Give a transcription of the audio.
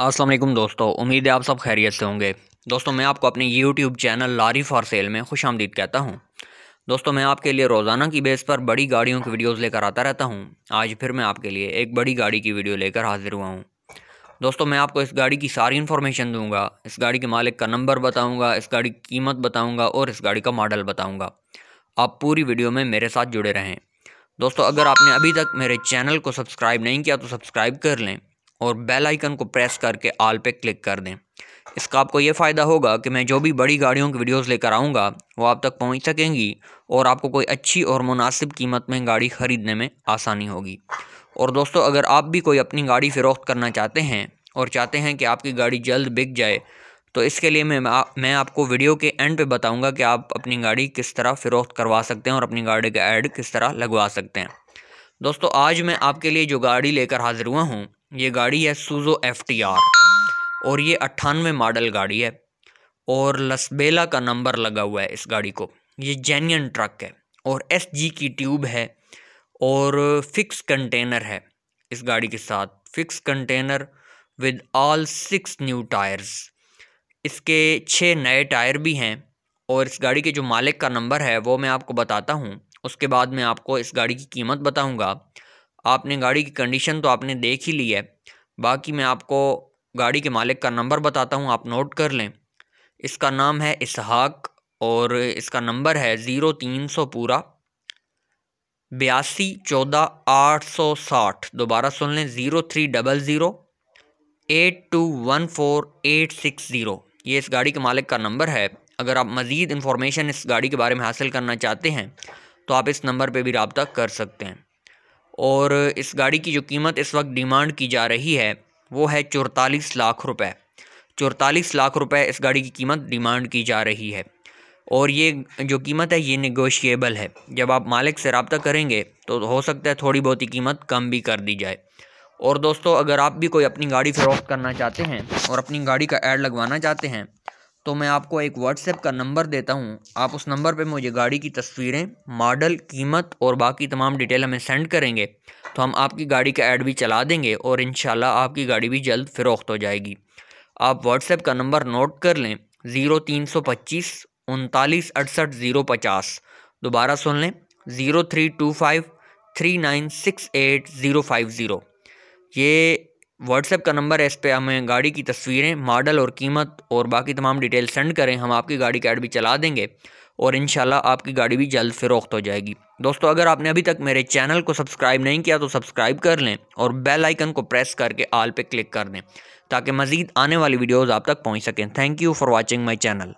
वालेकुम दोस्तों उम्मीद है आप सब खैरियत से होंगे दोस्तों मैं आपको अपने YouTube channel lorry for sale में खुश आमदीद कहता हूँ दोस्तों मैं आपके लिए रोज़ाना की बेस पर बड़ी गाड़ियों की वीडियोस लेकर आता रहता हूँ आज फिर मैं आपके लिए एक बड़ी गाड़ी की वीडियो लेकर हाजिर हुआ हूँ दोस्तों मैं आपको इस गाड़ी की सारी इन्फॉर्मेशन दूँगा इस गाड़ी के मालिक का नंबर बताऊँगा इस गाड़ी की कीमत बताऊँगा और इस गाड़ी का मॉडल बताऊँगा आप पूरी वीडियो में मेरे साथ जुड़े रहें दोस्तों अगर आपने अभी तक मेरे चैनल को सब्सक्राइब नहीं किया तो सब्सक्राइब कर लें और बेल आइकन को प्रेस करके आल पे क्लिक कर दें इसका आपको ये फ़ायदा होगा कि मैं जो भी बड़ी गाड़ियों की वीडियोस लेकर आऊँगा वो आप तक पहुँच सकेंगी और आपको कोई अच्छी और मुनासिब कीमत में गाड़ी ख़रीदने में आसानी होगी और दोस्तों अगर आप भी कोई अपनी गाड़ी फ़रोख्त करना चाहते हैं और चाहते हैं कि आपकी गाड़ी जल्द बिक जाए तो इसके लिए मैं आ, मैं आपको वीडियो के एंड पे बताऊंगा कि आप अपनी गाड़ी किस तरह फ़रोख्त करवा सकते हैं और अपनी गाड़ी का ऐड किस तरह लगवा सकते हैं दोस्तों आज मैं आपके लिए जो गाड़ी लेकर हाज़िर हुआ हूँ ये गाड़ी है सूजो एफ टी आर और ये अट्ठानवे मॉडल गाड़ी है और लसबेला का नंबर लगा हुआ है इस गाड़ी को ये जेन्यन ट्रक है और एस जी की ट्यूब है और फिक्स कंटेनर है इस गाड़ी के साथ fix container with all six new tyres इसके छः नए टायर भी हैं और इस गाड़ी के जो मालिक का नंबर है वो मैं आपको बताता हूँ उसके बाद मैं आपको इस गाड़ी की कीमत बताऊँगा आपने गाड़ी की कंडीशन तो आपने देख ही ली है बाकी मैं आपको गाड़ी के मालिक का नंबर बताता हूँ आप नोट कर लें इसका नाम है इसहाक और इसका नंबर है ज़ीरो तीन सौ पूरा बयासी चौदह आठ सौ साठ दोबारा सुन लें zero three double zero eight two one four eight six zero ये इस गाड़ी के मालिक का नंबर है अगर आप मज़ीद इन्फॉर्मेशन इस गाड़ी के बारे में हासिल करना चाहते हैं तो आप इस नंबर पर भी रबता कर सकते हैं और इस गाड़ी की जो कीमत इस वक्त डिमांड की जा रही है वो है चौतालीस लाख रुपए चौतालीस लाख रुपए इस गाड़ी की कीमत डिमांड की जा रही है और ये जो कीमत है ये निगोशिएबल है जब आप मालिक से रबता करेंगे तो हो सकता है थोड़ी बहुत ही कीमत कम भी कर दी जाए और दोस्तों अगर आप भी कोई अपनी गाड़ी फ़रोख्त करना चाहते हैं और अपनी गाड़ी का एड लगवाना चाहते हैं तो मैं आपको एक व्हाट्सएप का नंबर देता हूँ आप उस नंबर पे मुझे गाड़ी की तस्वीरें मॉडल कीमत और बाकी तमाम डिटेल हमें सेंड करेंगे तो हम आपकी गाड़ी का ऐड भी चला देंगे और इन आपकी गाड़ी भी जल्द फ़रोख्त हो जाएगी आप व्हाट्सएप का नंबर नोट कर लें ज़ीरो तीन सौ पच्चीस उनतालीस अड़सठ ज़ीरो पचास दोबारा सुन लें zero three two five three nine six eight zero five zero ये व्हाट्सएप का नंबर है इस पर हमें गाड़ी की तस्वीरें मॉडल और कीमत और बाकी तमाम डिटेल सेंड करें हम आपकी गाड़ी का एड भी चला देंगे और इन आपकी गाड़ी भी जल्द फ़रोख्त हो जाएगी दोस्तों अगर आपने अभी तक मेरे चैनल को सब्सक्राइब नहीं किया तो सब्सक्राइब कर लें और बेल आइकन को प्रेस करके आल पे क्लिक कर दें ताकि मज़ीद आने वाली वीडियोज़ आप तक पहुँच सकें thank you for watching my channel